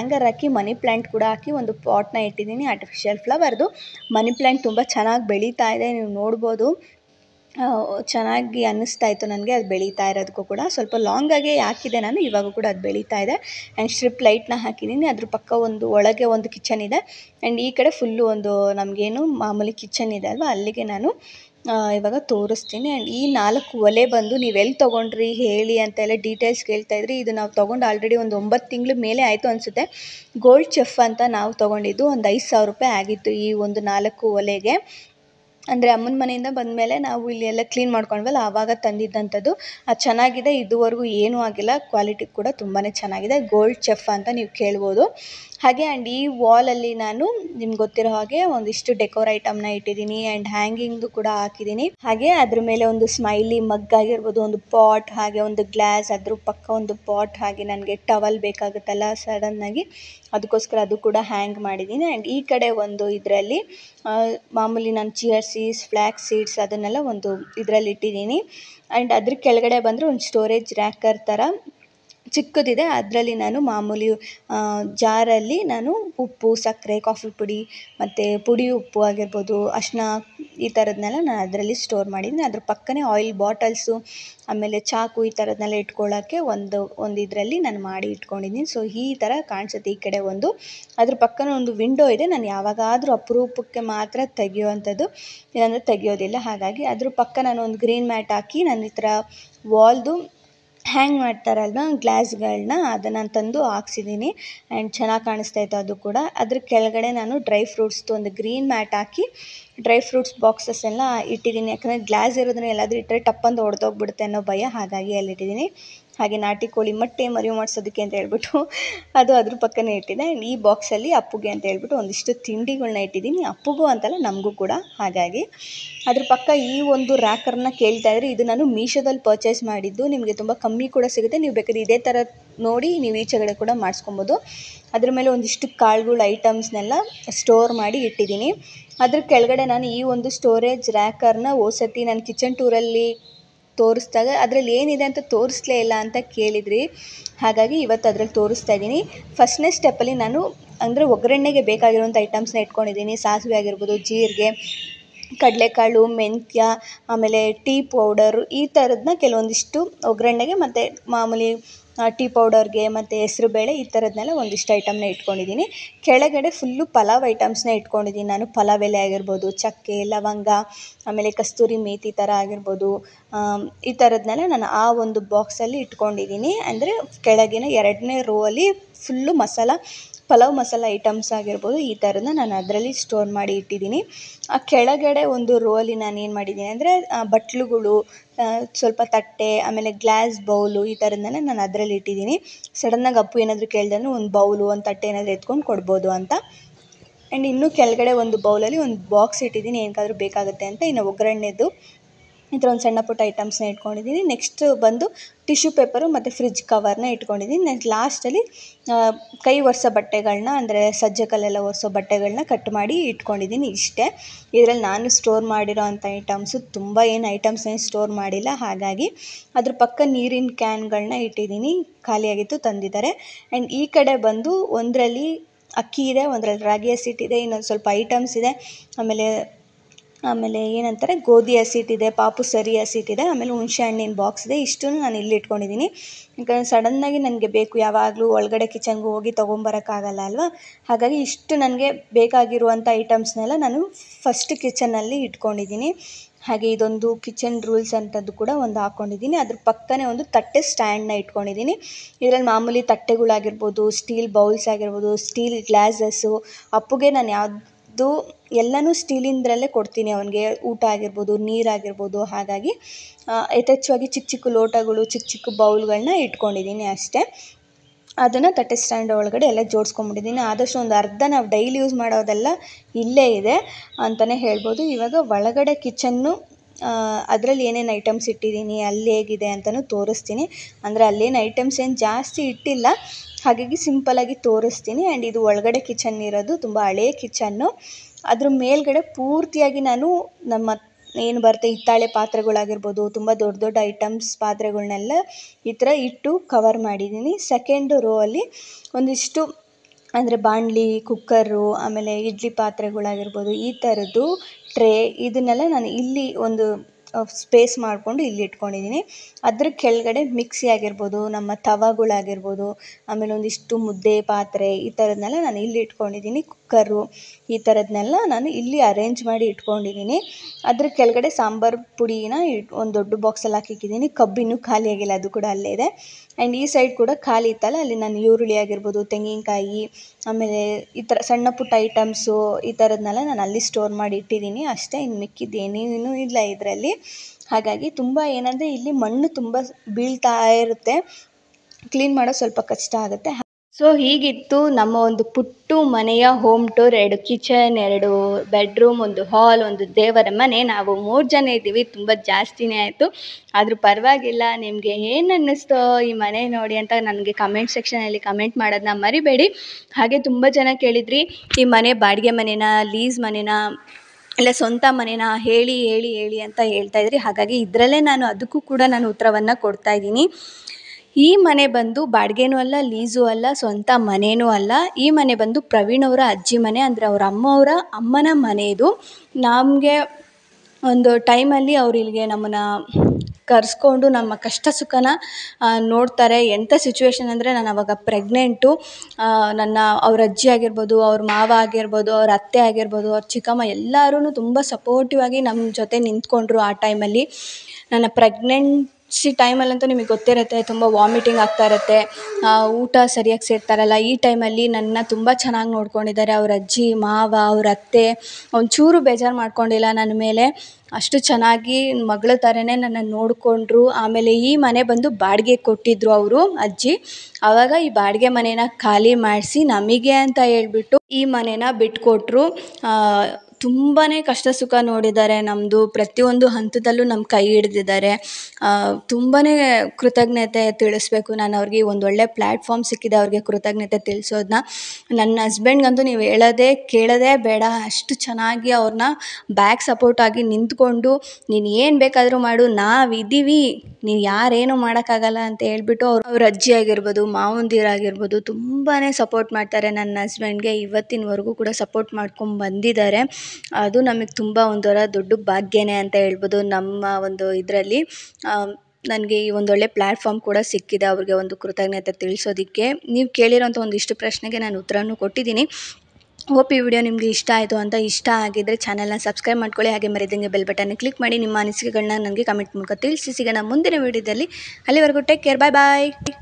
ಹ್ಯಾಂಗರ್ ಹಾಕಿ ಮನಿ ಪ್ಲ್ಯಾಂಟ್ ಕೂಡ ಹಾಕಿ ಒಂದು ಪಾಟ್ನ ಇಟ್ಟಿದ್ದೀನಿ ಆರ್ಟಿಫಿಷಿಯಲ್ ಫ್ಲವರ್ದು ಮನಿ ಪ್ಲ್ಯಾಂಟ್ ತುಂಬ ಚೆನ್ನಾಗಿ ಬೆಳೀತಾ ಇದೆ ನೀವು ನೋಡ್ಬೋದು ಚೆನ್ನಾಗಿ ಅನ್ನಿಸ್ತಾ ಇತ್ತು ನನಗೆ ಅದು ಬೆಳೀತಾ ಇರೋದಕ್ಕೂ ಕೂಡ ಸ್ವಲ್ಪ ಲಾಂಗಾಗೆ ಹಾಕಿದೆ ನಾನು ಇವಾಗ ಕೂಡ ಅದು ಬೆಳೀತಾ ಇದೆ ಆ್ಯಂಡ್ ಸ್ಟ್ರಿಪ್ ಲೈಟ್ನ ಹಾಕಿದ್ದೀನಿ ಅದ್ರ ಪಕ್ಕ ಒಂದು ಒಳಗೆ ಒಂದು ಕಿಚನ್ ಇದೆ ಆ್ಯಂಡ್ ಈ ಕಡೆ ಫುಲ್ಲು ಒಂದು ನಮಗೇನು ಮಾಮೂಲಿ ಕಿಚನ್ ಇದೆ ಅಲ್ವಾ ಅಲ್ಲಿಗೆ ನಾನು ಇವಾಗ ತೋರಿಸ್ತೀನಿ ಆ್ಯಂಡ್ ಈ ನಾಲ್ಕು ಒಲೆ ಬಂದು ನೀವು ಎಲ್ಲಿ ತೊಗೊಂಡ್ರಿ ಹೇಳಿ ಅಂತೆಲ್ಲ ಡೀಟೇಲ್ಸ್ ಕೇಳ್ತಾಯಿದ್ರಿ ಇದು ನಾವು ತೊಗೊಂಡು ಆಲ್ರೆಡಿ ಒಂದು ಒಂಬತ್ತು ತಿಂಗಳ ಮೇಲೆ ಆಯಿತು ಅನಿಸುತ್ತೆ ಗೋಲ್ಡ್ ಚೆಫ್ ಅಂತ ನಾವು ತೊಗೊಂಡಿದ್ದು ಒಂದು ಐದು ಸಾವಿರ ರೂಪಾಯಿ ಆಗಿತ್ತು ಈ ಒಂದು ನಾಲ್ಕು ಒಲೆಗೆ ಅಂದರೆ ಅಮ್ಮನ ಮನೆಯಿಂದ ಬಂದ ಮೇಲೆ ನಾವು ಇಲ್ಲಿ ಎಲ್ಲ ಕ್ಲೀನ್ ಮಾಡ್ಕೊಂಡ್ವಲ್ಲ ಆವಾಗ ತಂದಿದ್ದಂಥದ್ದು ಅದು ಚೆನ್ನಾಗಿದೆ ಇದುವರೆಗೂ ಏನೂ ಆಗಿಲ್ಲ ಕ್ವಾಲಿಟಿ ಕೂಡ ತುಂಬಾ ಚೆನ್ನಾಗಿದೆ ಗೋಲ್ಡ್ ಚೆಫ್ ಅಂತ ನೀವು ಕೇಳ್ಬೋದು ಹಾಗೆ ಆ್ಯಂಡ್ ಈ ವಾಲಲ್ಲಿ ನಾನು ನಿಮ್ಗೆ ಗೊತ್ತಿರೋ ಹಾಗೆ ಒಂದಿಷ್ಟು ಡೆಕೋರ್ ಐಟಮ್ನ ಇಟ್ಟಿದ್ದೀನಿ ಆ್ಯಂಡ್ ಹ್ಯಾಂಗಿಂಗ್ದು ಕೂಡ ಹಾಕಿದ್ದೀನಿ ಹಾಗೆ ಅದ್ರ ಮೇಲೆ ಒಂದು ಸ್ಮೈಲಿ ಮಗ್ ಆಗಿರ್ಬೋದು ಒಂದು ಪಾಟ್ ಹಾಗೆ ಒಂದು ಗ್ಲಾಸ್ ಅದ್ರ ಪಕ್ಕ ಒಂದು ಪಾಟ್ ಹಾಗೆ ನನಗೆ ಟವಲ್ ಬೇಕಾಗುತ್ತಲ್ಲ ಸಡನ್ನಾಗಿ ಅದಕ್ಕೋಸ್ಕರ ಅದು ಕೂಡ ಹ್ಯಾಂಗ್ ಮಾಡಿದ್ದೀನಿ ಆ್ಯಂಡ್ ಈ ಕಡೆ ಒಂದು ಇದರಲ್ಲಿ ಮಾಮೂಲಿ ನಾನು ಚಿಯರ್ ಸೀಡ್ಸ್ ಫ್ಲ್ಯಾಕ್ ಸೀಡ್ಸ್ ಅದನ್ನೆಲ್ಲ ಒಂದು ಇದರಲ್ಲಿ ಇಟ್ಟಿದ್ದೀನಿ ಆ್ಯಂಡ್ ಅದ್ರ ಕೆಳಗಡೆ ಬಂದರೆ ಒಂದು ಸ್ಟೋರೇಜ್ ರ್ಯಾಕರ್ ಥರ ಚಿಕ್ಕದಿದೆ ಅದರಲ್ಲಿ ನಾನು ಮಾಮೂಲಿ ಜಾರಲ್ಲಿ ನಾನು ಉಪ್ಪು ಸಕ್ಕರೆ ಕಾಫಿ ಪುಡಿ ಮತ್ತು ಪುಡಿ ಉಪ್ಪು ಆಗಿರ್ಬೋದು ಅರಿಶ್ಣ ಈ ಥರದ್ದನ್ನೆಲ್ಲ ನಾನು ಅದರಲ್ಲಿ ಸ್ಟೋರ್ ಮಾಡಿದ್ದೀನಿ ಅದ್ರ ಪಕ್ಕನೇ ಆಯಿಲ್ ಬಾಟಲ್ಸು ಆಮೇಲೆ ಚಾಕು ಈ ಥರದ್ದನ್ನೆಲ್ಲ ಇಟ್ಕೊಳ್ಳೋಕ್ಕೆ ಒಂದು ಒಂದು ಇದರಲ್ಲಿ ನಾನು ಮಾಡಿ ಇಟ್ಕೊಂಡಿದ್ದೀನಿ ಸೊ ಈ ಥರ ಕಾಣಿಸುತ್ತೆ ಈ ಕಡೆ ಒಂದು ಅದ್ರ ಪಕ್ಕನೇ ಒಂದು ವಿಂಡೋ ಇದೆ ನಾನು ಯಾವಾಗಾದರೂ ಅಪರೂಪಕ್ಕೆ ಮಾತ್ರ ತೆಗೆಯುವಂಥದ್ದು ಇಲ್ಲಾಂದರೆ ತೆಗೆಯೋದಿಲ್ಲ ಹಾಗಾಗಿ ಅದ್ರ ಪಕ್ಕ ನಾನು ಒಂದು ಗ್ರೀನ್ ಮ್ಯಾಟ್ ಹಾಕಿ ನಾನು ಈ ಥರ ವಾಲ್ದು ಹ್ಯಾಂಗ್ ಮಾಡ್ತಾರಲ್ವ ಗ್ಲಾಸ್ಗಳನ್ನ ಅದನ್ನು ತಂದು ಹಾಕ್ಸಿದ್ದೀನಿ ಆ್ಯಂಡ್ ಚೆನ್ನಾಗಿ ಇತ್ತು ಅದು ಕೂಡ ಅದ್ರ ಕೆಳಗಡೆ ನಾನು ಡ್ರೈ ಫ್ರೂಟ್ಸ್ದು ಒಂದು ಗ್ರೀನ್ ಮ್ಯಾಟ್ ಹಾಕಿ ಡ್ರೈ ಫ್ರೂಟ್ಸ್ ಬಾಕ್ಸಸ್ ಎಲ್ಲ ಇಟ್ಟಿದ್ದೀನಿ ಯಾಕಂದರೆ ಗ್ಲಾಸ್ ಇರೋದನ್ನ ಎಲ್ಲಾದರೂ ಇಟ್ಟರೆ ಟಪ್ಪಂದು ಅಂತ ಅನ್ನೋ ಭಯ ಹಾಗಾಗಿ ಇಟ್ಟಿದ್ದೀನಿ ಹಾಗೆ ನಾಟಿ ಕೋಳಿ ಮೊಟ್ಟೆ ಮರಿವು ಮಾಡಿಸೋದಕ್ಕೆ ಅಂತ ಹೇಳ್ಬಿಟ್ಟು ಅದು ಅದ್ರ ಪಕ್ಕನೇ ಇಟ್ಟಿದೆ ಆ್ಯಂಡ್ ಈ ಬಾಕ್ಸಲ್ಲಿ ಅಪ್ಪುಗೆ ಅಂತ ಹೇಳ್ಬಿಟ್ಟು ಒಂದಿಷ್ಟು ತಿಂಡಿಗಳನ್ನ ಇಟ್ಟಿದ್ದೀನಿ ಅಪ್ಪುಗೂ ಅಂತಲ್ಲ ನಮಗೂ ಕೂಡ ಹಾಗಾಗಿ ಅದ್ರ ಪಕ್ಕ ಈ ಒಂದು ರ್ಯಾಕರ್ನ ಕೇಳ್ತಾ ಇದ್ರೆ ಇದು ನಾನು ಮೀಶೋದಲ್ಲಿ ಪರ್ಚೇಸ್ ಮಾಡಿದ್ದು ನಿಮಗೆ ತುಂಬ ಕಮ್ಮಿ ಕೂಡ ಸಿಗುತ್ತೆ ನೀವು ಬೇಕಾದ್ರೆ ಇದೇ ಥರ ನೋಡಿ ನೀವು ಈಚೆಗಡೆ ಕೂಡ ಮಾಡಿಸ್ಕೊಬೋದು ಅದ್ರ ಮೇಲೆ ಒಂದಿಷ್ಟು ಕಾಳುಗಳು ಐಟಮ್ಸ್ನೆಲ್ಲ ಸ್ಟೋರ್ ಮಾಡಿ ಇಟ್ಟಿದ್ದೀನಿ ಅದ್ರ ಕೆಳಗಡೆ ನಾನು ಈ ಒಂದು ಸ್ಟೋರೇಜ್ ರ್ಯಾಕರ್ನ ಓಸತಿ ನಾನು ಕಿಚನ್ ಟೂರಲ್ಲಿ ತೋರಿಸ್ದಾಗ ಅದರಲ್ಲಿ ಏನಿದೆ ಅಂತ ತೋರಿಸ್ಲೇ ಇಲ್ಲ ಅಂತ ಕೇಳಿದ್ರಿ ಹಾಗಾಗಿ ಇವತ್ತು ಅದ್ರಲ್ಲಿ ತೋರಿಸ್ತಾ ಇದ್ದೀನಿ ಫಸ್ಟ್ನೇ ಸ್ಟೆಪ್ಪಲ್ಲಿ ನಾನು ಅಂದರೆ ಒಗ್ಗರಣೆಗೆ ಬೇಕಾಗಿರುವಂಥ ಐಟಮ್ಸ್ನ ಇಟ್ಕೊಂಡಿದ್ದೀನಿ ಸಾಸಿವೆ ಆಗಿರ್ಬೋದು ಜೀರಿಗೆ ಕಡಲೆಕಾಳು ಮೆಂತ್ಯ ಆಮೇಲೆ ಟೀ ಪೌಡರು ಈ ಥರದನ್ನ ಕೆಲವೊಂದಿಷ್ಟು ಒಗ್ಗರಣೆಗೆ ಮತ್ತು ಮಾಮೂಲಿ ಟೀ ಪೌಡರ್ಗೆ ಮತ್ತು ಬೇಳೆ ಈ ಥರದ್ನೆಲ್ಲ ಒಂದಿಷ್ಟು ಐಟಮ್ನ ಇಟ್ಕೊಂಡಿದ್ದೀನಿ ಕೆಳಗಡೆ ಫುಲ್ಲು ಪಲಾವ್ ಐಟಮ್ಸ್ನ ಇಟ್ಕೊಂಡಿದ್ದೀನಿ ನಾನು ಪಲಾವ್ ಎಲೆ ಆಗಿರ್ಬೋದು ಚಕ್ಕೆ ಲವಂಗ ಆಮೇಲೆ ಕಸ್ತೂರಿ ಮೇಥಿ ಥರ ಆಗಿರ್ಬೋದು ಈ ಥರದ್ನೆಲ್ಲ ನಾನು ಆ ಒಂದು ಬಾಕ್ಸಲ್ಲಿ ಇಟ್ಕೊಂಡಿದ್ದೀನಿ ಅಂದರೆ ಕೆಳಗಿನ ಎರಡನೇ ರೋ ಅಲ್ಲಿ ಫುಲ್ಲು ಮಸಾಲ ಪಲಾವ್ ಮಸಾಲ ಐಟಮ್ಸ್ ಆಗಿರ್ಬೋದು ಈ ಥರದನ್ನ ನಾನು ಅದರಲ್ಲಿ ಸ್ಟೋರ್ ಮಾಡಿ ಇಟ್ಟಿದ್ದೀನಿ ಆ ಕೆಳಗಡೆ ಒಂದು ರೋಲಿ ನಾನು ಏನು ಮಾಡಿದ್ದೀನಿ ಅಂದರೆ ಬಟ್ಲುಗಳು ಸ್ವಲ್ಪ ತಟ್ಟೆ ಆಮೇಲೆ ಗ್ಲಾಸ್ ಬೌಲು ಈ ಥರದ್ದನ್ನೆಲ್ಲ ನಾನು ಅದರಲ್ಲಿ ಇಟ್ಟಿದ್ದೀನಿ ಸಡನ್ನಾಗಿ ಅಪ್ಪು ಏನಾದರೂ ಕೇಳಿದ್ರೆ ಒಂದು ಬೌಲು ಒಂದು ತಟ್ಟೆ ಏನಾದರೂ ಎತ್ಕೊಂಡು ಕೊಡ್ಬೋದು ಅಂತ ಆ್ಯಂಡ್ ಇನ್ನೂ ಕೆಳಗಡೆ ಒಂದು ಬೌಲಲ್ಲಿ ಒಂದು ಬಾಕ್ಸ್ ಇಟ್ಟಿದ್ದೀನಿ ಏನಕ್ಕಾದರೂ ಬೇಕಾಗುತ್ತೆ ಅಂತ ಇನ್ನು ಒಗ್ಗರಣೆದು ಈ ಥರ ಒಂದು ಸಣ್ಣ ಪುಟ್ಟ ಐಟಮ್ಸ್ನ ಇಟ್ಕೊಂಡಿದ್ದೀನಿ ನೆಕ್ಸ್ಟ್ ಬಂದು ಟಿಶ್ಯೂ ಪೇಪರು ಮತ್ತು ಫ್ರಿಜ್ ಕವರ್ನ ಇಟ್ಕೊಂಡಿದ್ದೀನಿ ನೆಕ್ಸ್ಟ್ ಲಾಸ್ಟಲ್ಲಿ ಕೈ ಒರೆಸೋ ಬಟ್ಟೆಗಳನ್ನ ಅಂದರೆ ಸಜ್ಜಕಲ್ಲೆಲ್ಲ ಒರೆಸೋ ಬಟ್ಟೆಗಳನ್ನ ಕಟ್ ಮಾಡಿ ಇಟ್ಕೊಂಡಿದ್ದೀನಿ ಇಷ್ಟೇ ಇದರಲ್ಲಿ ನಾನು ಸ್ಟೋರ್ ಮಾಡಿರೋ ಅಂಥ ಐಟಮ್ಸು ತುಂಬ ಏನು ಐಟಮ್ಸ್ ಸ್ಟೋರ್ ಮಾಡಿಲ್ಲ ಹಾಗಾಗಿ ಅದ್ರ ಪಕ್ಕ ನೀರಿನ ಕ್ಯಾನ್ಗಳನ್ನ ಇಟ್ಟಿದ್ದೀನಿ ಖಾಲಿಯಾಗಿತ್ತು ತಂದಿದ್ದಾರೆ ಆ್ಯಂಡ್ ಈ ಕಡೆ ಬಂದು ಒಂದರಲ್ಲಿ ಅಕ್ಕಿ ಇದೆ ಒಂದರಲ್ಲಿ ರಾಗಿ ಹಸಿಟ್ಟಿದೆ ಇನ್ನೊಂದು ಸ್ವಲ್ಪ ಐಟಮ್ಸ್ ಇದೆ ಆಮೇಲೆ ಆಮೇಲೆ ಏನಂತಾರೆ ಗೋಧಿ ಹಸಿಟ್ಟು ಇದೆ ಪಾಪು ಸರಿ ಹಸಿಟ್ಟು ಇದೆ ಆಮೇಲೆ ಹುಣಸೆ ಹಣ್ಣಿನ ಬಾಕ್ಸ್ ಇದೆ ಇಷ್ಟನ್ನು ನಾನು ಇಲ್ಲಿ ಇಟ್ಕೊಂಡಿದ್ದೀನಿ ಯಾಕಂದರೆ ಸಡನ್ನಾಗಿ ನನಗೆ ಬೇಕು ಯಾವಾಗಲೂ ಒಳಗಡೆ ಕಿಚನ್ಗೆ ಹೋಗಿ ತೊಗೊಂಬರೋಕ್ಕಾಗಲ್ಲ ಅಲ್ವಾ ಹಾಗಾಗಿ ಇಷ್ಟು ನನಗೆ ಬೇಕಾಗಿರುವಂಥ ಐಟಮ್ಸ್ನೆಲ್ಲ ನಾನು ಫಸ್ಟ್ ಕಿಚನ್ನಲ್ಲಿ ಇಟ್ಕೊಂಡಿದ್ದೀನಿ ಹಾಗೆ ಇದೊಂದು ಕಿಚನ್ ರೂಲ್ಸ್ ಅಂತದ್ದು ಕೂಡ ಒಂದು ಹಾಕ್ಕೊಂಡಿದ್ದೀನಿ ಅದ್ರ ಪಕ್ಕನೇ ಒಂದು ತಟ್ಟೆ ಸ್ಟ್ಯಾಂಡ್ನ ಇಟ್ಕೊಂಡಿದ್ದೀನಿ ಇದರಲ್ಲಿ ಮಾಮೂಲಿ ತಟ್ಟೆಗಳಾಗಿರ್ಬೋದು ಸ್ಟೀಲ್ ಬೌಲ್ಸ್ ಆಗಿರ್ಬೋದು ಸ್ಟೀಲ್ ಗ್ಲಾಸಸ್ಸು ಅಪ್ಪುಗೆ ನಾನು ಯಾವ್ದು ಅದು ಎಲ್ಲನೂ ಸ್ಟೀಲಿಂದರಲ್ಲೇ ಕೊಡ್ತೀನಿ ಅವನಿಗೆ ಊಟ ಆಗಿರ್ಬೋದು ನೀರಾಗಿರ್ಬೋದು ಹಾಗಾಗಿ ಯಥೇಚ್ಛವಾಗಿ ಚಿಕ್ಕ ಚಿಕ್ಕ ಲೋಟಗಳು ಚಿಕ್ಕ ಚಿಕ್ಕ ಬೌಲ್ಗಳನ್ನ ಇಟ್ಕೊಂಡಿದ್ದೀನಿ ಅಷ್ಟೇ ಅದನ್ನು ತಟ್ಟೆ ಸ್ಟ್ಯಾಂಡ್ ಒಳಗಡೆ ಎಲ್ಲ ಜೋಡಿಸ್ಕೊಂಬಿಟ್ಟಿದ್ದೀನಿ ಆದಷ್ಟು ಒಂದು ಅರ್ಧ ನಾವು ಡೈಲಿ ಯೂಸ್ ಮಾಡೋದೆಲ್ಲ ಇಲ್ಲೇ ಇದೆ ಅಂತಲೇ ಹೇಳ್ಬೋದು ಇವಾಗ ಒಳಗಡೆ ಕಿಚನ್ನು ಅದರಲ್ಲಿ ಏನೇನು ಐಟಮ್ಸ್ ಇಟ್ಟಿದ್ದೀನಿ ಅಲ್ಲಿ ಹೇಗಿದೆ ಅಂತಲೂ ತೋರಿಸ್ತೀನಿ ಅಂದರೆ ಅಲ್ಲೇನು ಐಟಮ್ಸ್ ಏನು ಜಾಸ್ತಿ ಇಟ್ಟಿಲ್ಲ ಹಾಗಾಗಿ ಸಿಂಪಲ್ಲಾಗಿ ತೋರಿಸ್ತೀನಿ ಆ್ಯಂಡ್ ಇದು ಒಳಗಡೆ ಕಿಚನ್ ಇರೋದು ತುಂಬ ಹಳೆಯ ಕಿಚನ್ನು ಅದ್ರ ಮೇಲ್ಗಡೆ ಪೂರ್ತಿಯಾಗಿ ನಾನು ನಮ್ಮ ಏನು ಬರುತ್ತೆ ಹಿತ್ತಾಳೆ ಪಾತ್ರೆಗಳಾಗಿರ್ಬೋದು ತುಂಬ ದೊಡ್ಡ ದೊಡ್ಡ ಐಟಮ್ಸ್ ಪಾತ್ರೆಗಳನ್ನೆಲ್ಲ ಈ ಥರ ಇಟ್ಟು ಕವರ್ ಮಾಡಿದ್ದೀನಿ ಸೆಕೆಂಡ್ ರೋ ಅಲ್ಲಿ ಒಂದಿಷ್ಟು ಅಂದರೆ ಬಾಣಲಿ ಕುಕ್ಕರು ಆಮೇಲೆ ಇಡ್ಲಿ ಪಾತ್ರೆಗಳಾಗಿರ್ಬೋದು ಈ ಥರದ್ದು ಟ್ರೇ ಇದನ್ನೆಲ್ಲ ನಾನು ಇಲ್ಲಿ ಒಂದು ಸ್ಪೇಸ್ ಮಾಡಿಕೊಂಡು ಇಲ್ಲಿ ಇಟ್ಕೊಂಡಿದ್ದೀನಿ ಅದ್ರ ಕೆಳಗಡೆ ಮಿಕ್ಸಿ ಆಗಿರ್ಬೋದು ನಮ್ಮ ತವಾಗಳಾಗಿರ್ಬೋದು ಆಮೇಲೆ ಒಂದಿಷ್ಟು ಮುದ್ದೆ ಪಾತ್ರೆ ಈ ಥರದನ್ನೆಲ್ಲ ನಾನು ಇಲ್ಲಿ ಇಟ್ಕೊಂಡಿದ್ದೀನಿ ಕುಕ್ಕರು ಈ ಥರದ್ದನ್ನೆಲ್ಲ ನಾನು ಇಲ್ಲಿ ಅರೇಂಜ್ ಮಾಡಿ ಇಟ್ಕೊಂಡಿದ್ದೀನಿ ಅದ್ರ ಕೆಳಗಡೆ ಸಾಂಬಾರು ಪುಡಿನ ಒಂದು ದೊಡ್ಡ ಬಾಕ್ಸಲ್ಲಿ ಹಾಕಿಕ್ಕಿದ್ದೀನಿ ಕಬ್ಬಿನೂ ಖಾಲಿಯಾಗಿಲ್ಲ ಅದು ಕೂಡ ಅಲ್ಲೇ ಇದೆ ಆ್ಯಂಡ್ ಈ ಸೈಡ್ ಕೂಡ ಖಾಲಿ ಇತ್ತಲ್ಲ ಅಲ್ಲಿ ನಾನು ಈರುಳ್ಳಿ ಆಗಿರ್ಬೋದು ತೆಂಗಿನಕಾಯಿ ಆಮೇಲೆ ಈ ಥರ ಸಣ್ಣ ಪುಟ್ಟ ಐಟಮ್ಸು ಈ ಥರದ್ನೆಲ್ಲ ನಾನು ಅಲ್ಲಿ ಸ್ಟೋರ್ ಮಾಡಿ ಇಟ್ಟಿದ್ದೀನಿ ಅಷ್ಟೇ ಇನ್ನು ಮಿಕ್ಕಿದ್ದು ಏನೇನೂ ಇಲ್ಲ ಇದರಲ್ಲಿ ಹಾಗಾಗಿ ತುಂಬ ಏನಂದರೆ ಇಲ್ಲಿ ಮಣ್ಣು ತುಂಬ ಬೀಳ್ತಾ ಇರುತ್ತೆ ಕ್ಲೀನ್ ಮಾಡೋದು ಸ್ವಲ್ಪ ಕಷ್ಟ ಆಗುತ್ತೆ ಸೊ ಹೀಗಿತ್ತು ನಮ್ಮ ಒಂದು ಪುಟ್ಟು ಮನೆಯ ಹೋಮ್ ಟೂರ್ ಎರಡು ಕಿಚನ್ ಎರಡು ಬೆಡ್ರೂಮ್ ಒಂದು ಹಾಲ್ ಒಂದು ದೇವರ ಮನೆ ನಾವು ಮೂರು ಜನ ಇದ್ದೀವಿ ತುಂಬ ಜಾಸ್ತಿನೇ ಆಯಿತು ಆದರೂ ಪರವಾಗಿಲ್ಲ ನಿಮಗೆ ಏನು ಅನ್ನಿಸ್ತೋ ಈ ಮನೆ ನೋಡಿ ಅಂತ ನನಗೆ ಕಮೆಂಟ್ ಸೆಕ್ಷನಲ್ಲಿ ಕಮೆಂಟ್ ಮಾಡೋದನ್ನ ಮರಿಬೇಡಿ ಹಾಗೆ ತುಂಬ ಜನ ಕೇಳಿದ್ರಿ ಈ ಮನೆ ಬಾಡಿಗೆ ಮನೇನ ಲೀಸ್ ಮನೆನಾ ಇಲ್ಲ ಸ್ವಂತ ಮನೇನ ಹೇಳಿ ಹೇಳಿ ಹೇಳಿ ಅಂತ ಹೇಳ್ತಾ ಇದ್ರಿ ಹಾಗಾಗಿ ಇದರಲ್ಲೇ ನಾನು ಅದಕ್ಕೂ ಕೂಡ ನಾನು ಉತ್ತರವನ್ನು ಕೊಡ್ತಾ ಈ ಮನೆ ಬಂದು ಬಾಡಿಗೆನೂ ಅಲ್ಲ ಲೀಸು ಅಲ್ಲ ಸ್ವಂತ ಮನೆಯೂ ಅಲ್ಲ ಈ ಮನೆ ಬಂದು ಪ್ರವೀಣ್ ಅವರ ಅಜ್ಜಿ ಮನೆ ಅಂದರೆ ಅಮ್ಮ ಅವರ ಅಮ್ಮನ ಮನೆ ಇದು ನಮಗೆ ಒಂದು ಟೈಮಲ್ಲಿ ಅವ್ರು ಇಲ್ಲಿಗೆ ನಮ್ಮನ್ನು ಕರೆಸ್ಕೊಂಡು ನಮ್ಮ ಕಷ್ಟ ಸುಖನ ನೋಡ್ತಾರೆ ಎಂಥ ಸಿಚುವೇಶನ್ ಅಂದರೆ ನಾನು ಅವಾಗ ಪ್ರೆಗ್ನೆಂಟು ನನ್ನ ಅವ್ರ ಅಜ್ಜಿ ಆಗಿರ್ಬೋದು ಅವ್ರ ಮಾವ ಆಗಿರ್ಬೋದು ಅವ್ರ ಅತ್ತೆ ಆಗಿರ್ಬೋದು ಅವ್ರ ಚಿಕ್ಕಮ್ಮ ಎಲ್ಲರೂ ತುಂಬ ಸಪೋರ್ಟಿವ್ ಆಗಿ ನಮ್ಮ ಜೊತೆ ನಿಂತ್ಕೊಂಡ್ರು ಆ ಟೈಮಲ್ಲಿ ನನ್ನ ಪ್ರೆಗ್ನೆಂಟ್ ಶಿ ಟೈಮಲ್ಲಂತೂ ನಿಮಗೆ ಗೊತ್ತಿರುತ್ತೆ ತುಂಬ ವಾಮಿಟಿಂಗ್ ಆಗ್ತಾ ಇರುತ್ತೆ ಊಟ ಸರಿಯಾಗಿ ಸೇರ್ತಾರಲ್ಲ ಈ ಟೈಮಲ್ಲಿ ನನ್ನ ತುಂಬ ಚೆನ್ನಾಗಿ ನೋಡ್ಕೊಂಡಿದ್ದಾರೆ ಅವ್ರ ಅಜ್ಜಿ ಮಾವ ಅವ್ರ ಅತ್ತೆ ಒಂಚೂರು ಬೇಜಾರು ಮಾಡ್ಕೊಂಡಿಲ್ಲ ನನ್ನ ಮೇಲೆ ಅಷ್ಟು ಚೆನ್ನಾಗಿ ಮಗಳ ಥರನೇ ನನ್ನನ್ನು ನೋಡಿಕೊಂಡ್ರು ಆಮೇಲೆ ಈ ಮನೆ ಬಂದು ಬಾಡಿಗೆ ಕೊಟ್ಟಿದ್ದರು ಅವರು ಅಜ್ಜಿ ಆವಾಗ ಈ ಬಾಡಿಗೆ ಮನೇನ ಖಾಲಿ ಮಾಡಿಸಿ ನಮಗೆ ಅಂತ ಹೇಳ್ಬಿಟ್ಟು ಈ ಮನೇನ ಬಿಟ್ಕೊಟ್ರು ತುಂಬಾ ಕಷ್ಟ ಸುಖ ನೋಡಿದ್ದಾರೆ ನಮ್ಮದು ಪ್ರತಿಯೊಂದು ಹಂತದಲ್ಲೂ ನಮ್ಮ ಕೈ ಹಿಡ್ದಿದ್ದಾರೆ ತುಂಬಾ ಕೃತಜ್ಞತೆ ತಿಳಿಸ್ಬೇಕು ನಾನು ಅವ್ರಿಗೆ ಒಂದು ಪ್ಲ್ಯಾಟ್ಫಾರ್ಮ್ ಸಿಕ್ಕಿದೆ ಅವ್ರಿಗೆ ಕೃತಜ್ಞತೆ ತಿಳಿಸೋದನ್ನ ನನ್ನ ಹಸ್ಬೆಂಡ್ಗಂತೂ ನೀವು ಹೇಳೋದೇ ಕೇಳೋದೇ ಬೇಡ ಅಷ್ಟು ಚೆನ್ನಾಗಿ ಅವ್ರನ್ನ ಬ್ಯಾಕ್ ಸಪೋರ್ಟ್ ಆಗಿ ನಿಂತ್ಕೊಂಡು ನೀನು ಏನು ಬೇಕಾದರೂ ಮಾಡು ನಾವು ಇದ್ದೀವಿ ನೀವು ಯಾರೇನು ಮಾಡೋಕ್ಕಾಗಲ್ಲ ಅಂತ ಹೇಳ್ಬಿಟ್ಟು ಅವ್ರು ಅವ್ರ ಅಜ್ಜಿ ಆಗಿರ್ಬೋದು ಮಾವಂದಿರಾಗಿರ್ಬೋದು ತುಂಬಾ ಸಪೋರ್ಟ್ ಮಾಡ್ತಾರೆ ನನ್ನ ಹಸ್ಬೆಂಡ್ಗೆ ಇವತ್ತಿನವರೆಗೂ ಕೂಡ ಸಪೋರ್ಟ್ ಮಾಡ್ಕೊಂಡು ಬಂದಿದ್ದಾರೆ ಅದು ನಮಗೆ ತುಂಬ ಒಂಥರ ದೊಡ್ಡ ಭಾಗ್ಯನೇ ಅಂತ ಹೇಳ್ಬೋದು ನಮ್ಮ ಒಂದು ಇದರಲ್ಲಿ ನನಗೆ ಈ ಒಂದೊಳ್ಳೆ ಪ್ಲ್ಯಾಟ್ಫಾರ್ಮ್ ಕೂಡ ಸಿಕ್ಕಿದೆ ಅವ್ರಿಗೆ ಒಂದು ಕೃತಜ್ಞತೆ ತಿಳಿಸೋದಕ್ಕೆ ನೀವು ಕೇಳಿರೋಂಥ ಇಷ್ಟು ಪ್ರಶ್ನೆಗೆ ನಾನು ಉತ್ತರನೂ ಕೊಟ್ಟಿದ್ದೀನಿ ಹೋಪ್ ಈ ವಿಡಿಯೋ ನಿಮಗೆ ಇಷ್ಟ ಆಯಿತು ಅಂತ ಇಷ್ಟ ಆಗಿದ್ದರೆ ಚಾನಲ್ನ ಸಬ್ಸ್ಕ್ರೈಬ್ ಮಾಡ್ಕೊಳ್ಳಿ ಹಾಗೆ ಮರಿದಂಗೆ ಬೆಲ್ ಬಟನ್ ಕ್ಲಿಕ್ ಮಾಡಿ ನಿಮ್ಮ ಅನಿಸಿಕೆಗಳನ್ನ ನನಗೆ ಕಮೆಂಟ್ ಮೂಲಕ ತಿಳಿಸಿ ಸಿಗೋಣ ಮುಂದಿನ ವಿಡಿಯೋದಲ್ಲಿ ಅಲ್ಲಿವರೆಗೂ ಟೇಕ್ ಕೇರ್ ಬಾಯ್ ಬಾಯ್